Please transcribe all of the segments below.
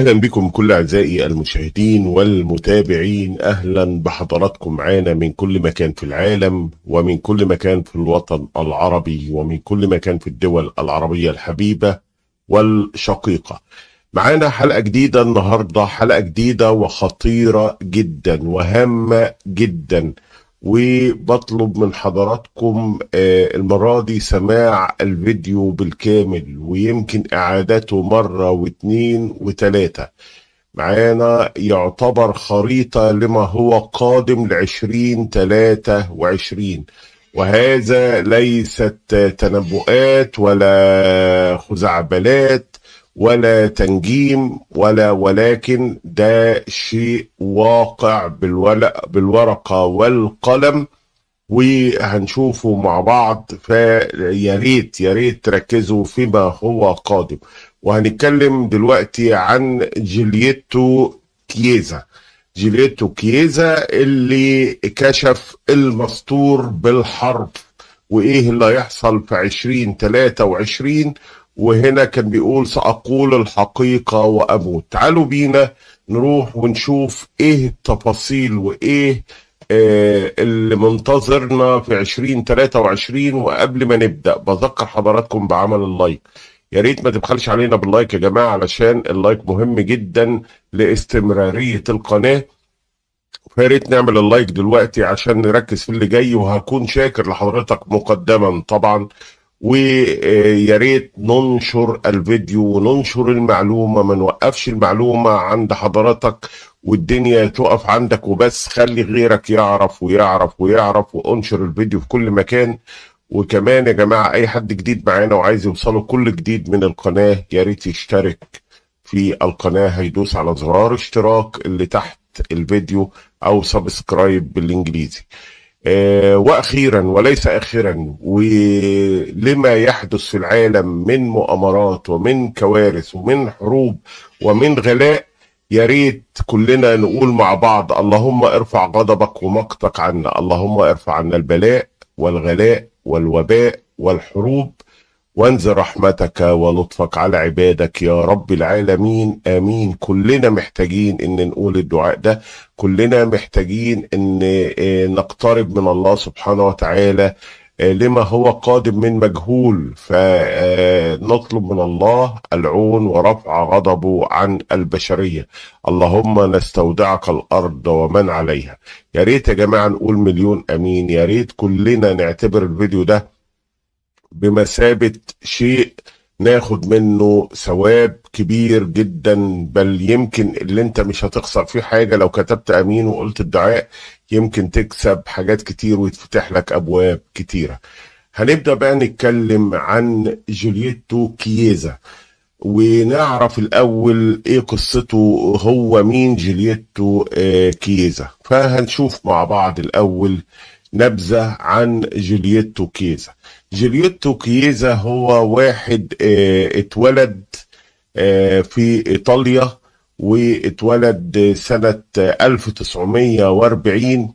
اهلا بكم كل اعزائي المشاهدين والمتابعين اهلا بحضراتكم معانا من كل مكان في العالم ومن كل مكان في الوطن العربي ومن كل مكان في الدول العربيه الحبيبه والشقيقه. معانا حلقه جديده النهارده حلقه جديده وخطيره جدا وهامه جدا. وبطلب من حضراتكم آه، المرة دي سماع الفيديو بالكامل ويمكن إعادته مرة واثنين وثلاثة معانا يعتبر خريطة لما هو قادم لعشرين تلاتة وعشرين وهذا ليست تنبؤات ولا خزعبلات ولا تنجيم ولا ولكن ده شيء واقع بالورقة والقلم وهنشوفه مع بعض فيا ريت يا ريت تركزوا فيما هو قادم وهنتكلم دلوقتي عن جيليتو كييزا جيليتو كييزا اللي كشف المستور بالحرب وايه اللي هيحصل في 2023 وهنا كان بيقول سأقول الحقيقة وأموت تعالوا بينا نروح ونشوف إيه التفاصيل وإيه آه، اللي منتظرنا في 2023 وقبل ما نبدأ بذكر حضراتكم بعمل اللايك يا ريت ما تبخلش علينا باللايك يا جماعة علشان اللايك مهم جدا لاستمرارية القناة فيا ريت نعمل اللايك دلوقتي عشان نركز في اللي جاي وهكون شاكر لحضرتك مقدما طبعا ويا ريت ننشر الفيديو وننشر المعلومه ما نوقفش المعلومه عند حضرتك والدنيا تقف عندك وبس خلي غيرك يعرف ويعرف ويعرف وانشر الفيديو في كل مكان وكمان يا جماعه اي حد جديد معانا وعايز يوصله كل جديد من القناه يا ريت يشترك في القناه هيدوس على زرار اشتراك اللي تحت الفيديو او سبسكرايب بالانجليزي آه، واخيرا وليس اخرا ولما يحدث في العالم من مؤامرات ومن كوارث ومن حروب ومن غلاء يا ريت كلنا نقول مع بعض اللهم ارفع غضبك ومقتك عنا اللهم ارفع عنا البلاء والغلاء والوباء والحروب وانزل رحمتك ولطفك على عبادك يا رب العالمين امين كلنا محتاجين ان نقول الدعاء ده كلنا محتاجين ان آه، نقترب من الله سبحانه وتعالى آه، لما هو قادم من مجهول فنطلب آه، من الله العون ورفع غضبه عن البشرية اللهم نستودعك الأرض ومن عليها يا ريت يا جماعة نقول مليون أمين يا ريت كلنا نعتبر الفيديو ده بمثابة شيء ناخد منه ثواب كبير جدا بل يمكن اللي انت مش هتخسر فيه حاجة لو كتبت امين وقلت الدعاء يمكن تكسب حاجات كتير ويتفتح لك ابواب كتيرة هنبدأ بقى نتكلم عن جولييتو كييزا ونعرف الأول إيه قصته هو مين جولييتو آه، كييزا فهنشوف مع بعض الأول نبذة عن جولييتو كيزا جولييتو كيزا هو واحد اه اتولد اه في إيطاليا واتولد سنة 1940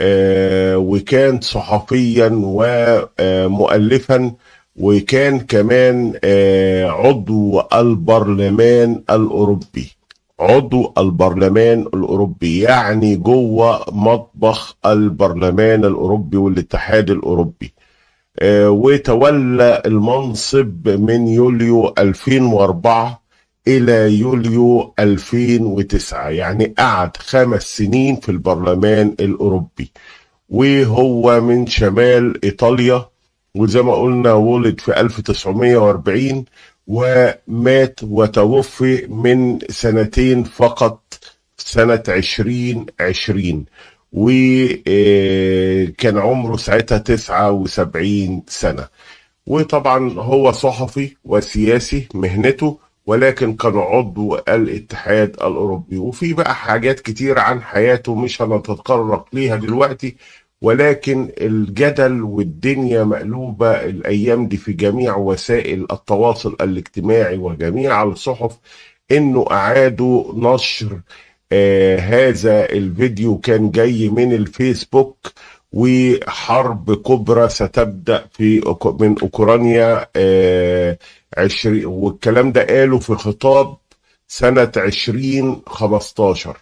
آه، وكان صحفيا ومؤلفا وكان كمان آه، عضو البرلمان الأوروبي عضو البرلمان الأوروبي يعني جوه مطبخ البرلمان الأوروبي والاتحاد الأوروبي آه، وتولى المنصب من يوليو 2004 إلى يوليو 2009 يعني قعد خمس سنين في البرلمان الأوروبي وهو من شمال إيطاليا وزي ما قلنا ولد في 1940 ومات وتوفي من سنتين فقط سنة عشرين عشرين وكان آه، عمره ساعتها تسعة وسبعين سنة وطبعا هو صحفي وسياسي مهنته ولكن كان عضو الاتحاد الأوروبي وفي بقى حاجات كتير عن حياته مش هنتطرق ليها دلوقتي ولكن الجدل والدنيا مقلوبة الأيام دي في جميع وسائل التواصل الاجتماعي وجميع الصحف إنه أعادوا نشر آه هذا الفيديو كان جاي من الفيسبوك وحرب كبرى ستبدأ في من أوكرانيا آه عشرين والكلام ده قاله في خطاب سنة 2015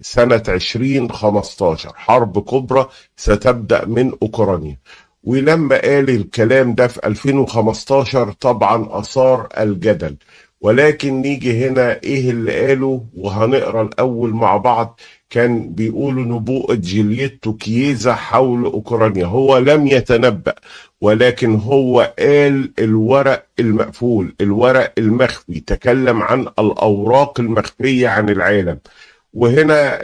سنة 2015 حرب كبرى ستبدأ من أوكرانيا ولما قال الكلام ده في 2015 طبعا أثار الجدل ولكن نيجي هنا إيه اللي قاله وهنقرأ الأول مع بعض كان بيقولوا نبوءة جيليتو كييزا حول أوكرانيا هو لم يتنبأ ولكن هو قال الورق المقفول الورق المخفي تكلم عن الأوراق المخفية عن العالم وهنا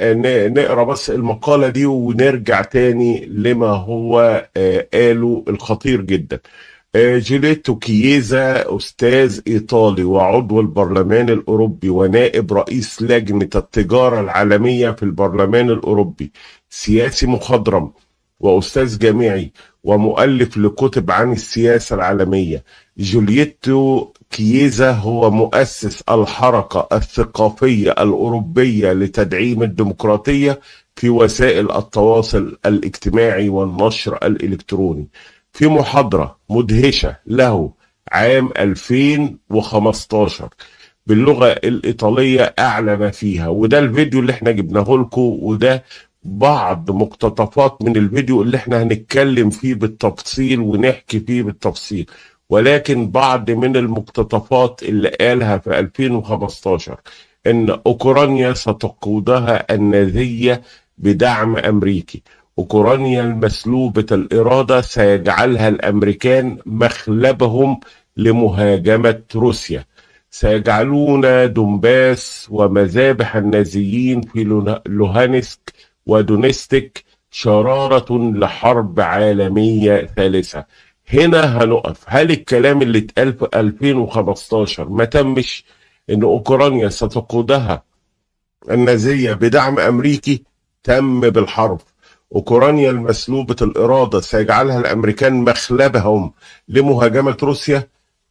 نقرا بس المقاله دي ونرجع تاني لما هو آه، قاله الخطير جدا آه، جيليتو كييزا استاذ ايطالي وعضو البرلمان الاوروبي ونائب رئيس لجنه التجاره العالميه في البرلمان الاوروبي سياسي مخضرم واستاذ جامعي ومؤلف لكتب عن السياسه العالميه جوليتو كييزا هو مؤسس الحركة الثقافية الأوروبية لتدعيم الديمقراطية في وسائل التواصل الاجتماعي والنشر الإلكتروني في محاضرة مدهشة له عام 2015 باللغة الإيطالية أعلن فيها وده الفيديو اللي احنا جبناه لكم وده بعض مقتطفات من الفيديو اللي احنا هنتكلم فيه بالتفصيل ونحكي فيه بالتفصيل ولكن بعض من المقتطفات اللي قالها في 2015 ان اوكرانيا ستقودها النازيه بدعم امريكي اوكرانيا المسلوبه الاراده سيجعلها الامريكان مخلبهم لمهاجمه روسيا سيجعلون دومباس ومذابح النازيين في لوهانسك ودونستك شراره لحرب عالميه ثالثه هنا هنقف هل الكلام اللي اتقال في 2015 ما تمش ان اوكرانيا ستقودها النازيه بدعم امريكي تم بالحرف اوكرانيا المسلوبه الاراده سيجعلها الامريكان مخلبهم لمهاجمه روسيا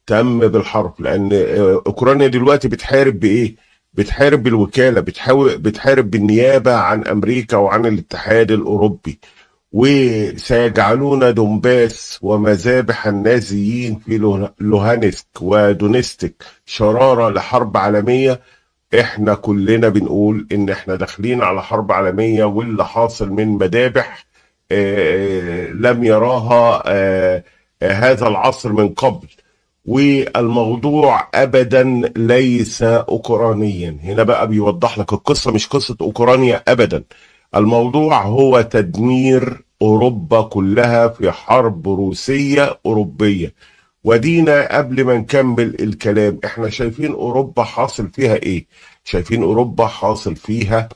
تم بالحرف لان آه، اوكرانيا دلوقتي بتحارب بايه؟ بتحارب بالوكاله بتحاول بتحارب بالنيابه عن امريكا وعن الاتحاد الاوروبي وسيجعلون دومباس ومذابح النازيين في لوهانسك ودونستك شرارة لحرب عالمية احنا كلنا بنقول ان احنا داخلين على حرب عالمية واللي حاصل من مذابح آه، آه، لم يراها آه، هذا العصر من قبل والموضوع ابدا ليس اوكرانيا هنا بقى بيوضح لك القصه مش قصه اوكرانيا ابدا الموضوع هو تدمير أوروبا كلها في حرب روسية أوروبية ودينا قبل ما نكمل الكلام احنا شايفين أوروبا حاصل فيها ايه شايفين أوروبا حاصل فيها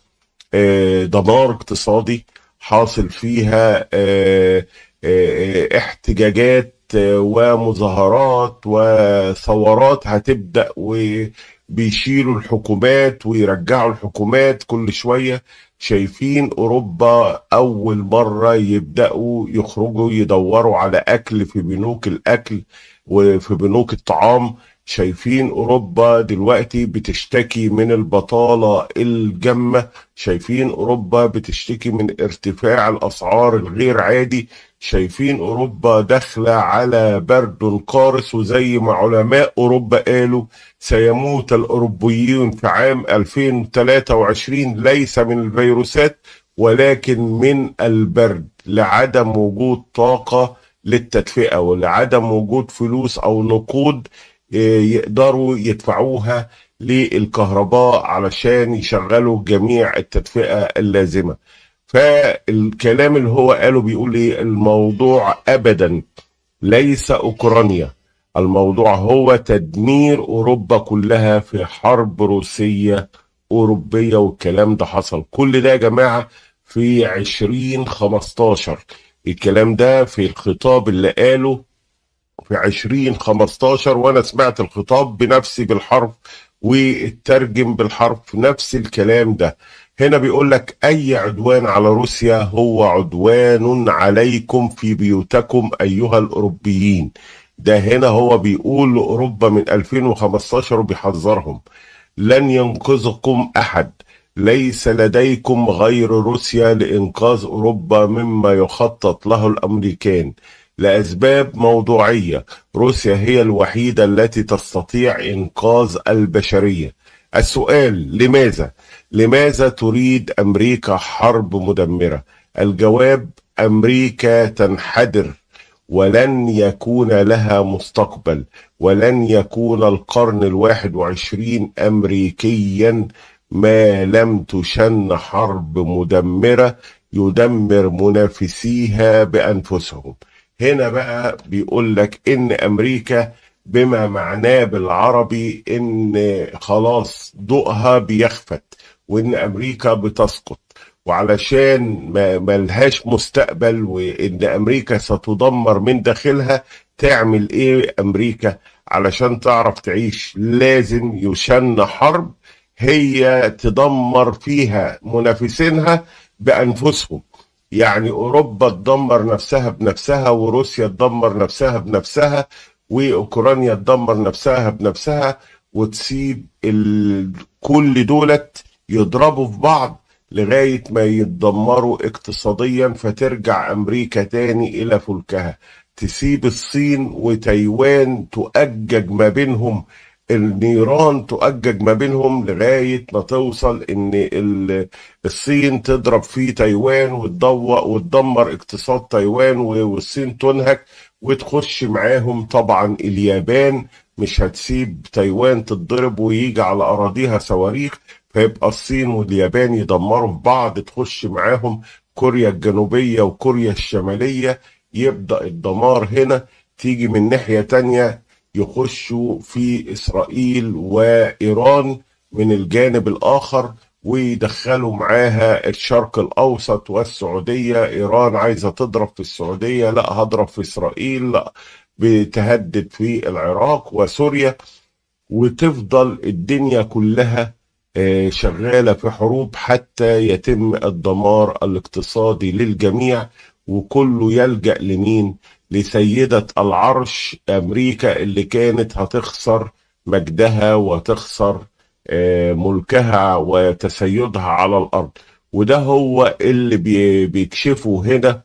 آه، دمار اقتصادي حاصل فيها آه، آه، احتجاجات ومظاهرات وثورات هتبدأ وبيشيلوا الحكومات ويرجعوا الحكومات كل شوية شايفين اوروبا اول مره يبداوا يخرجوا يدوروا على اكل في بنوك الاكل وفي بنوك الطعام شايفين أوروبا دلوقتي بتشتكي من البطالة الجمة شايفين أوروبا بتشتكي من ارتفاع الأسعار الغير عادي شايفين أوروبا داخلة على برد قارس وزي ما علماء أوروبا قالوا سيموت الأوروبيون في عام 2023 ليس من الفيروسات ولكن من البرد لعدم وجود طاقة للتدفئة ولعدم وجود فلوس أو نقود يقدروا يدفعوها للكهرباء علشان يشغلوا جميع التدفئة اللازمة فالكلام اللي هو قاله بيقول ايه الموضوع ابدا ليس اوكرانيا الموضوع هو تدمير اوروبا كلها في حرب روسيه اوروبيه والكلام ده حصل كل ده يا جماعه في عشرين خمستاشر الكلام ده في الخطاب اللي قاله في 2015 وانا سمعت الخطاب بنفسي بالحرف والترجم بالحرف نفس الكلام ده هنا بيقول لك اي عدوان على روسيا هو عدوان عليكم في بيوتكم ايها الاوروبيين ده هنا هو بيقول لاوروبا من 2015 وبيحذرهم لن ينقذكم احد ليس لديكم غير روسيا لانقاذ اوروبا مما يخطط له الامريكان لأسباب موضوعية روسيا هي الوحيدة التي تستطيع إنقاذ البشرية السؤال لماذا؟ لماذا تريد أمريكا حرب مدمرة؟ الجواب أمريكا تنحدر ولن يكون لها مستقبل ولن يكون القرن الواحد وعشرين أمريكيا ما لم تشن حرب مدمرة يدمر منافسيها بأنفسهم هنا بقى بيقول لك ان امريكا بما معناه بالعربي ان خلاص ضوءها بيخفت وان امريكا بتسقط وعلشان ما ملهاش مستقبل وان امريكا ستدمر من داخلها تعمل ايه امريكا علشان تعرف تعيش لازم يشن حرب هي تدمر فيها منافسينها بانفسهم يعني أوروبا تدمر نفسها بنفسها وروسيا تدمر نفسها بنفسها وأوكرانيا تدمر نفسها بنفسها وتسيب ال... كل دولت يضربوا في بعض لغاية ما يتدمروا اقتصاديا فترجع أمريكا تاني إلى فلكها تسيب الصين وتايوان تؤجج ما بينهم النيران تؤجج ما بينهم لغاية ما توصل إن الصين تضرب في تايوان وتدوق وتدمر اقتصاد تايوان والصين تنهك وتخش معاهم طبعا اليابان مش هتسيب تايوان تتضرب ويجي على أراضيها صواريخ فيبقى الصين واليابان يدمروا في بعض تخش معاهم كوريا الجنوبية وكوريا الشمالية يبدأ الدمار هنا تيجي من ناحية تانية يخشوا في إسرائيل وإيران من الجانب الآخر ويدخلوا معاها الشرق الأوسط والسعودية إيران عايزة تضرب في السعودية لا هضرب في إسرائيل لا بتهدد في العراق وسوريا وتفضل الدنيا كلها آه، شغالة في حروب حتى يتم الدمار الاقتصادي للجميع وكله يلجأ لمين لسيدة العرش أمريكا اللي كانت هتخسر مجدها وتخسر آه، ملكها وتسيدها على الأرض وده هو اللي بيكشفه هنا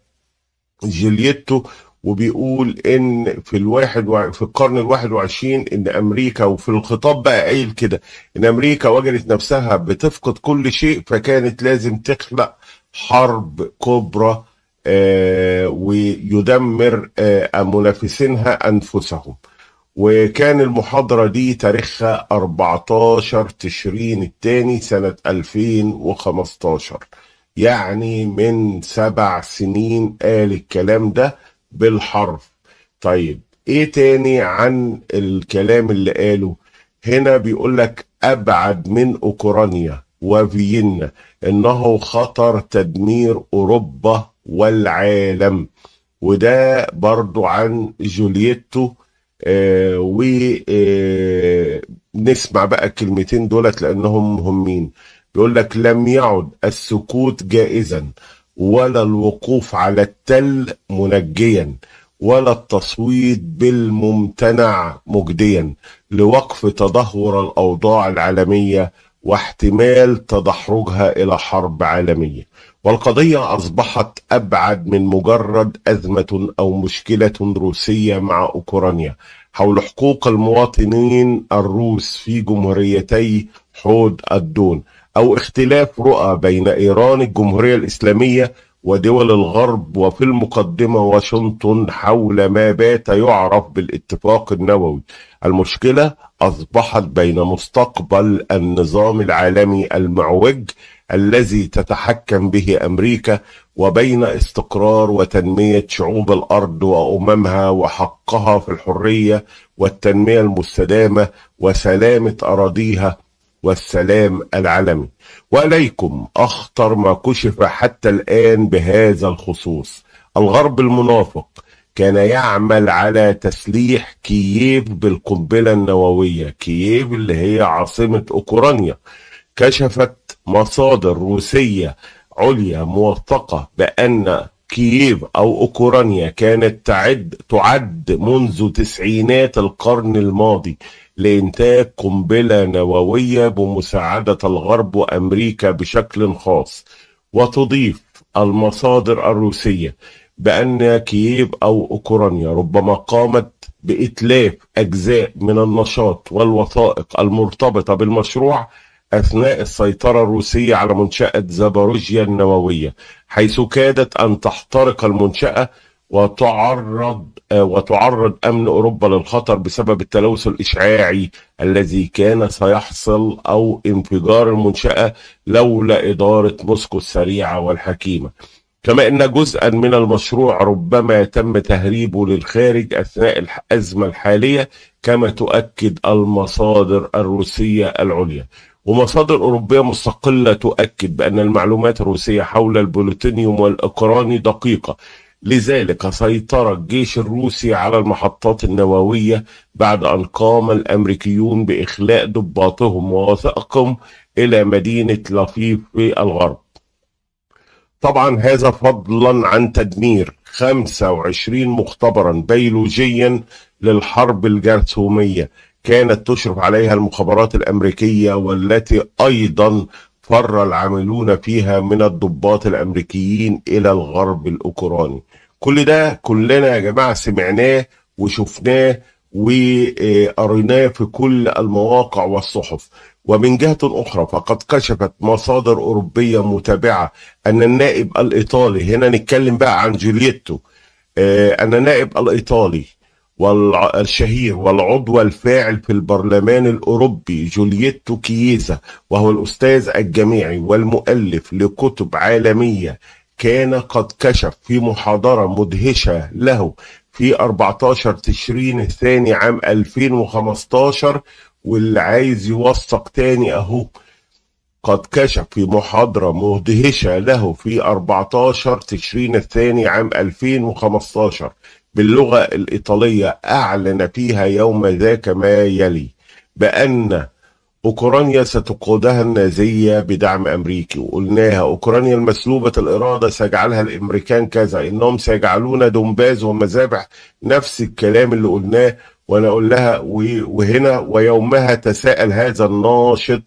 جيليتو وبيقول ان في الواحد و... في القرن الواحد وعشرين ان امريكا وفي الخطاب بقى قايل كده ان امريكا وجدت نفسها بتفقد كل شيء فكانت لازم تخلق حرب كبرى آه، ويدمر آه، منافسينها أنفسهم وكان المحاضرة دي تاريخها 14 تشرين الثاني سنة 2015 يعني من سبع سنين قال الكلام ده بالحرف طيب ايه تاني عن الكلام اللي قاله هنا بيقول لك ابعد من اوكرانيا وفيينا انه خطر تدمير اوروبا والعالم وده برضو عن جولييتو آه ونسمع آه، بقى الكلمتين دولت لأنهم مهمين بيقول لك لم يعد السكوت جائزا ولا الوقوف على التل منجيا ولا التصويت بالممتنع مجديا لوقف تدهور الأوضاع العالمية واحتمال تدحرجها إلى حرب عالمية والقضية أصبحت أبعد من مجرد أزمة أو مشكلة روسية مع أوكرانيا حول حقوق المواطنين الروس في جمهوريتي حوض الدون أو اختلاف رؤى بين إيران الجمهورية الإسلامية ودول الغرب وفي المقدمة واشنطن حول ما بات يعرف بالاتفاق النووي المشكلة أصبحت بين مستقبل النظام العالمي المعوج الذي تتحكم به امريكا وبين استقرار وتنميه شعوب الارض واممها وحقها في الحريه والتنميه المستدامه وسلامه اراضيها والسلام العالمي واليكم اخطر ما كشف حتى الان بهذا الخصوص الغرب المنافق كان يعمل على تسليح كييف بالقنبله النوويه كييف اللي هي عاصمه اوكرانيا كشفت مصادر روسية عليا موثقة بأن كييف أو أوكرانيا كانت تعد تعد منذ تسعينات القرن الماضي لإنتاج قنبلة نووية بمساعدة الغرب وأمريكا بشكل خاص وتضيف المصادر الروسية بأن كييف أو أوكرانيا ربما قامت بإتلاف أجزاء من النشاط والوثائق المرتبطة بالمشروع أثناء السيطرة الروسية على منشأة زاباروجيا النووية حيث كادت أن تحترق المنشأة وتعرض وتعرض أمن أوروبا للخطر بسبب التلوث الإشعاعي الذي كان سيحصل أو انفجار المنشأة لولا إدارة موسكو السريعة والحكيمة كما أن جزءا من المشروع ربما تم تهريبه للخارج أثناء الأزمة الحالية كما تؤكد المصادر الروسية العليا ومصادر أوروبية مستقلة تؤكد بأن المعلومات الروسية حول البلوتينيوم والأوكراني دقيقة لذلك سيطر الجيش الروسي على المحطات النووية بعد أن قام الأمريكيون بإخلاء ضباطهم ووثائقهم إلى مدينة لطيف في الغرب طبعا هذا فضلا عن تدمير 25 مختبرا بيولوجيا للحرب الجرثومية كانت تشرف عليها المخابرات الأمريكية والتي أيضا فر العاملون فيها من الضباط الأمريكيين إلى الغرب الأوكراني كل ده كلنا يا جماعة سمعناه وشفناه وقريناه في كل المواقع والصحف ومن جهة أخرى فقد كشفت مصادر أوروبية متابعة أن النائب الإيطالي هنا نتكلم بقى عن جوليتو آه، أن النائب الإيطالي والشهير والعضو الفاعل في البرلمان الأوروبي جولييتو كييزا وهو الأستاذ الجامعي والمؤلف لكتب عالمية كان قد كشف في محاضرة مدهشة له في 14 تشرين الثاني عام 2015 واللي عايز يوثق تاني أهو قد كشف في محاضرة مدهشة له في 14 تشرين الثاني عام 2015 باللغة الإيطالية أعلن فيها يوم ذاك ما يلي بأن أوكرانيا ستقودها النازية بدعم أمريكي وقلناها أوكرانيا المسلوبة الإرادة سيجعلها الأمريكان كذا إنهم سيجعلون دنباز ومذابح نفس الكلام اللي قلناه وأنا أقول لها وهنا ويومها تساءل هذا الناشط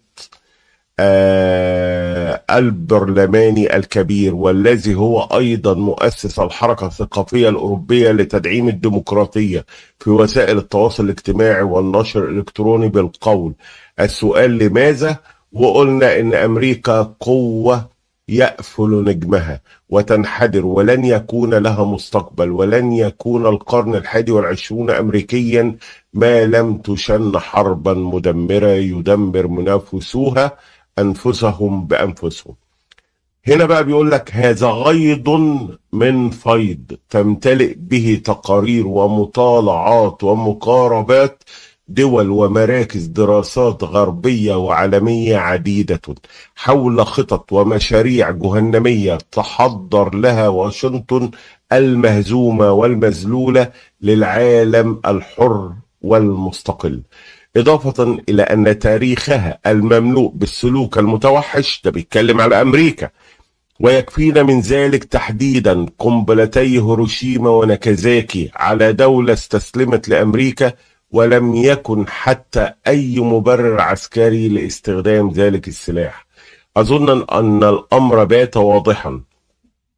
آه، البرلماني الكبير والذي هو أيضا مؤسس الحركة الثقافية الأوروبية لتدعيم الديمقراطية في وسائل التواصل الاجتماعي والنشر الإلكتروني بالقول السؤال لماذا؟ وقلنا إن أمريكا قوة يأفل نجمها وتنحدر ولن يكون لها مستقبل ولن يكون القرن الحادي والعشرون أمريكيا ما لم تشن حربا مدمرة يدمر منافسوها أنفسهم بأنفسهم هنا بقى بيقول لك هذا غيض من فيض تمتلئ به تقارير ومطالعات ومقاربات دول ومراكز دراسات غربية وعالمية عديدة حول خطط ومشاريع جهنمية تحضر لها واشنطن المهزومة والمذلولة للعالم الحر والمستقل إضافة إلى أن تاريخها المملوء بالسلوك المتوحش ده بيتكلم على أمريكا ويكفينا من ذلك تحديدا قنبلتي هيروشيما وناكازاكي على دولة استسلمت لأمريكا ولم يكن حتى أي مبرر عسكري لاستخدام ذلك السلاح أظن أن الأمر بات واضحا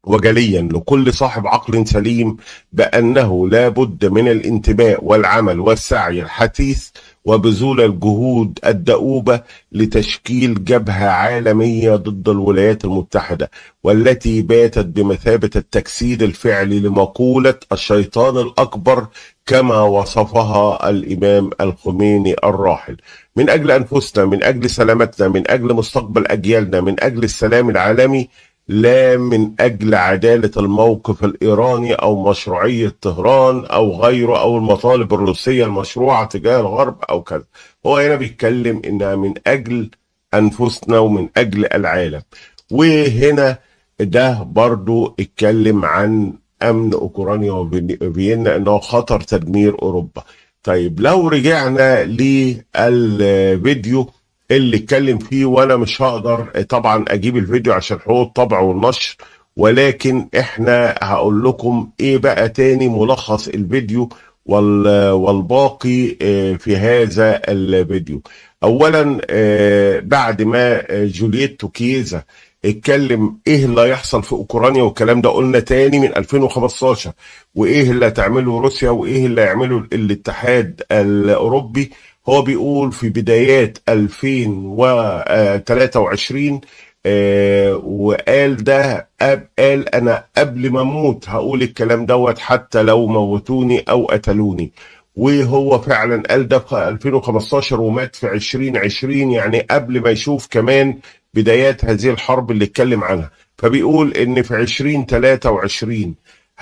وجليا لكل صاحب عقل سليم بأنه لا بد من الانتباه والعمل والسعي الحثيث وبذول الجهود الدؤوبة لتشكيل جبهة عالمية ضد الولايات المتحدة والتي باتت بمثابة التجسيد الفعلي لمقولة الشيطان الأكبر كما وصفها الإمام الخميني الراحل من أجل أنفسنا من أجل سلامتنا من أجل مستقبل أجيالنا من أجل السلام العالمي لا من أجل عدالة الموقف الإيراني أو مشروعية طهران أو غيره أو المطالب الروسية المشروعة تجاه الغرب أو كذا هو هنا بيتكلم إنها من أجل أنفسنا ومن أجل العالم وهنا ده برضو اتكلم عن أمن أوكرانيا وفيينا إنه خطر تدمير أوروبا طيب لو رجعنا للفيديو اللي اتكلم فيه وانا مش هقدر آه، طبعا اجيب الفيديو عشان حقوق الطبع والنشر ولكن احنا هقول لكم ايه بقى تاني ملخص الفيديو والباقي آه، في هذا الفيديو اولا آه، بعد ما جولييت توكيزا اتكلم ايه اللي هيحصل في اوكرانيا والكلام ده قلنا تاني من 2015 وايه اللي هتعمله روسيا وايه اللي هيعمله الاتحاد الاوروبي هو بيقول في بدايات 2023 آه، وقال ده قال انا قبل ما اموت هقول الكلام دوت حتى لو موتوني او قتلوني وهو فعلا قال ده في 2015 ومات في 2020 يعني قبل ما يشوف كمان بدايات هذه الحرب اللي اتكلم عنها فبيقول ان في 2023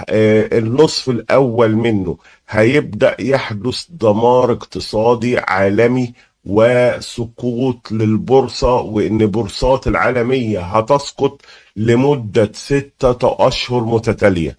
آه، النصف الأول منه هيبدأ يحدث دمار اقتصادي عالمي وسقوط للبورصة وإن بورصات العالمية هتسقط لمدة ستة أشهر متتالية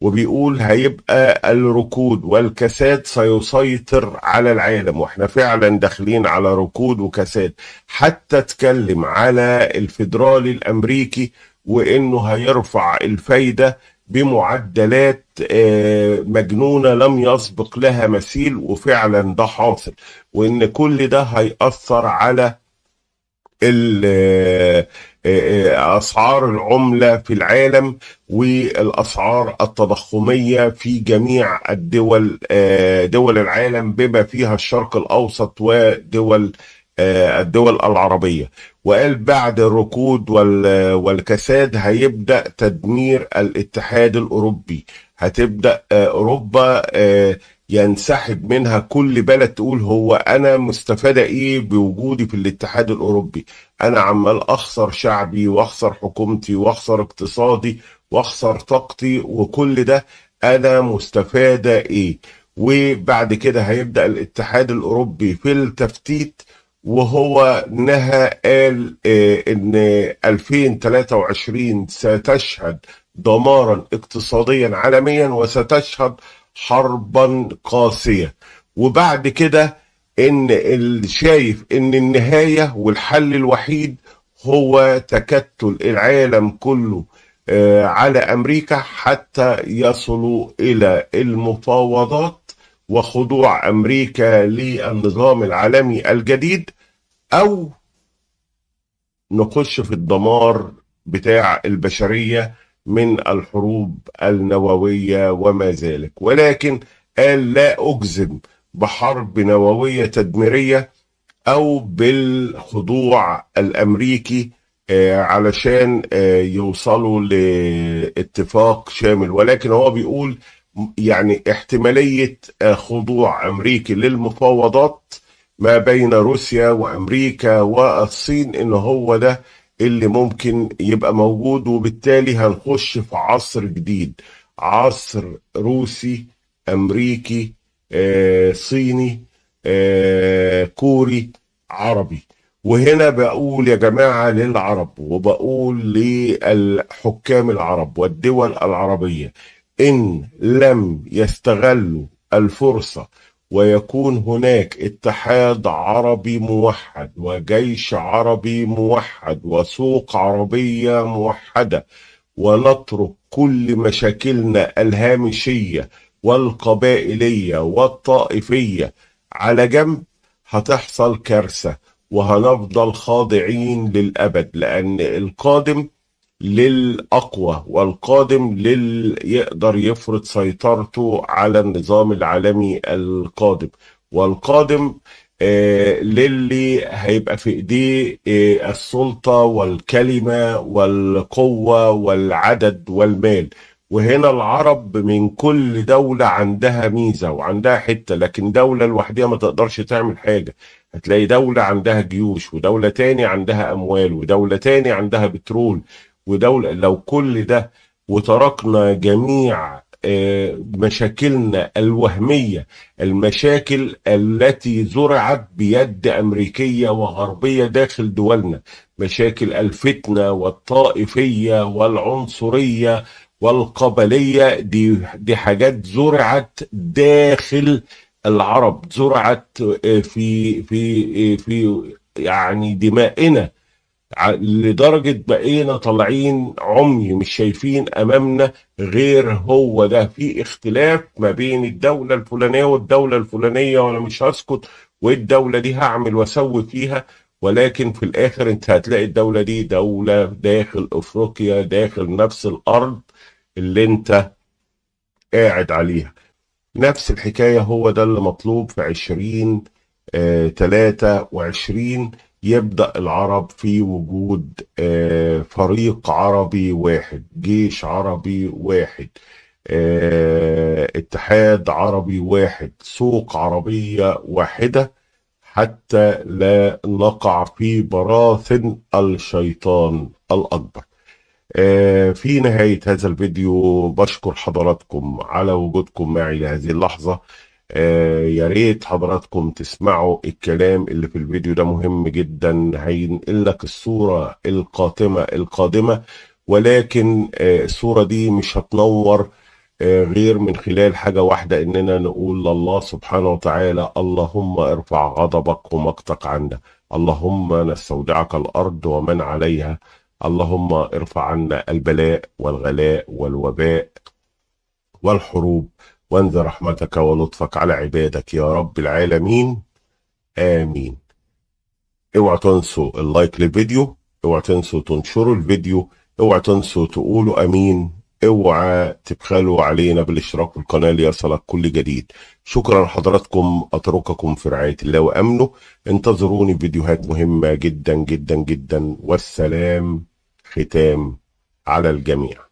وبيقول هيبقى الركود والكساد سيسيطر على العالم واحنا فعلا داخلين على ركود وكساد حتى اتكلم على الفيدرالي الامريكي وانه هيرفع الفايده بمعدلات آه، مجنونة لم يسبق لها مثيل وفعلا ده حاصل وإن كل ده هيأثر على آه، آه، أسعار العملة في العالم والأسعار التضخمية في جميع الدول دول العالم بما فيها الشرق الأوسط ودول الدول العربية وقال بعد الركود والكساد هيبدأ تدمير الاتحاد الأوروبي هتبدأ آه، أوروبا آه، ينسحب منها كل بلد تقول هو أنا مستفادة إيه بوجودي في الاتحاد الأوروبي أنا عمال أخسر شعبي وأخسر حكومتي وأخسر اقتصادي وأخسر طاقتي وكل ده أنا مستفادة إيه وبعد كده هيبدأ الاتحاد الأوروبي في التفتيت وهو نهى قال آه، ان 2023 ستشهد دمارا اقتصاديا عالميا وستشهد حربا قاسيه وبعد كده ان شايف ان النهايه والحل الوحيد هو تكتل العالم كله آه، على امريكا حتى يصلوا الى المفاوضات وخضوع امريكا للنظام العالمي الجديد او نخش في الدمار بتاع البشريه من الحروب النوويه وما ذلك ولكن قال لا اجزم بحرب نوويه تدميريه او بالخضوع الامريكي آه، علشان آه، يوصلوا لاتفاق شامل ولكن هو بيقول يعني احتماليه آه، خضوع امريكي للمفاوضات ما بين روسيا وامريكا والصين ان هو ده اللي ممكن يبقى موجود وبالتالي هنخش في عصر جديد عصر روسي امريكي آه، صيني آه، كوري عربي وهنا بقول يا جماعه للعرب وبقول للحكام العرب والدول العربيه إن لم يستغلوا الفرصة ويكون هناك اتحاد عربي موحد وجيش عربي موحد وسوق عربية موحدة ونترك كل مشاكلنا الهامشية والقبائلية والطائفية على جنب هتحصل كارثة وهنفضل خاضعين للأبد لأن القادم للأقوى والقادم لل يقدر يفرض سيطرته على النظام العالمي القادم والقادم آه، للي هيبقى في ايديه آه، السلطه والكلمه والقوه والعدد والمال وهنا العرب من كل دوله عندها ميزه وعندها حته لكن دوله لوحدها ما تقدرش تعمل حاجه هتلاقي دوله عندها جيوش ودوله تاني عندها اموال ودوله تاني عندها بترول ودولة لو كل ده وتركنا جميع آه، مشاكلنا الوهمية المشاكل التي زرعت بيد أمريكية وغربية داخل دولنا مشاكل الفتنة والطائفية والعنصرية والقبلية دي, دي حاجات زرعت داخل العرب زرعت آه، في في آه، في يعني دمائنا لدرجة بقينا طالعين عمي مش شايفين أمامنا غير هو ده في اختلاف ما بين الدولة الفلانية والدولة الفلانية وأنا مش هسكت والدولة دي هعمل وأسوي فيها ولكن في الآخر أنت هتلاقي الدولة دي دولة داخل أفريقيا داخل نفس الأرض اللي أنت قاعد عليها نفس الحكاية هو ده اللي مطلوب في 20 آه 23 يبدأ العرب في وجود آه، فريق عربي واحد جيش عربي واحد آه، اتحاد عربي واحد سوق عربية واحدة حتى لا نقع في براثن الشيطان الأكبر آه، في نهاية هذا الفيديو بشكر حضراتكم على وجودكم معي لهذه اللحظة آه يا ريت حضراتكم تسمعوا الكلام اللي في الفيديو ده مهم جدا هينقل لك الصورة القاتمة القادمة ولكن آه الصورة دي مش هتنور آه غير من خلال حاجة واحدة إننا نقول لله سبحانه وتعالى اللهم ارفع غضبك ومقتك عنا اللهم نستودعك الأرض ومن عليها اللهم ارفع عنا البلاء والغلاء والوباء والحروب وانزل رحمتك ولطفك على عبادك يا رب العالمين آمين اوعى تنسوا اللايك للفيديو اوعى تنسوا تنشروا الفيديو اوعى تنسوا تقولوا امين اوعى تبخلوا علينا بالاشتراك في القناة ليصلك كل جديد شكرا لحضراتكم اترككم في رعاية الله وامنه انتظروني فيديوهات مهمة جدا جدا جدا والسلام ختام على الجميع